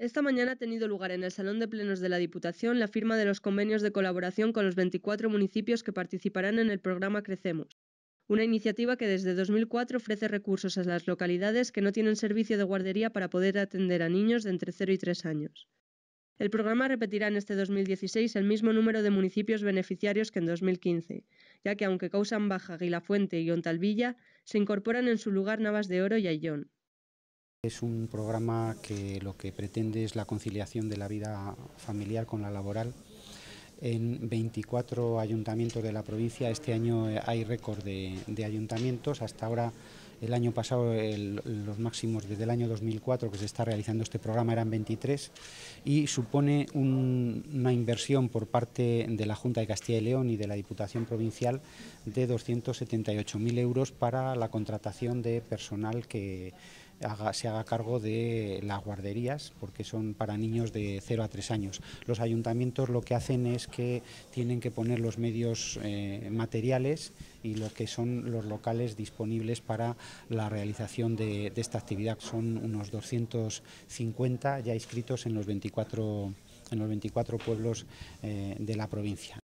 Esta mañana ha tenido lugar en el Salón de Plenos de la Diputación la firma de los convenios de colaboración con los 24 municipios que participarán en el programa Crecemos, una iniciativa que desde 2004 ofrece recursos a las localidades que no tienen servicio de guardería para poder atender a niños de entre 0 y 3 años. El programa repetirá en este 2016 el mismo número de municipios beneficiarios que en 2015, ya que aunque causan Baja, Guilafuente y Ontalvilla, se incorporan en su lugar Navas de Oro y Ayllón. Es un programa que lo que pretende es la conciliación de la vida familiar con la laboral. En 24 ayuntamientos de la provincia, este año eh, hay récord de, ayuntamientos. Hasta ahora, el año pasado, los máximos desde el año 2004 que se está realizando este programa eran 23 y supone una inversión por parte de la Junta de Castilla y León y de la Diputación Provincial de 278.000 euros para la contratación de personal que se haga cargo de las guarderías, porque son para niños de 0 a 3 años. Los ayuntamientos lo que hacen es que tienen que poner los medios eh, materiales y lo que son los locales disponibles para la realización de, esta actividad. Son unos 250 ya inscritos en los 24, en los 24 pueblos eh, de la provincia.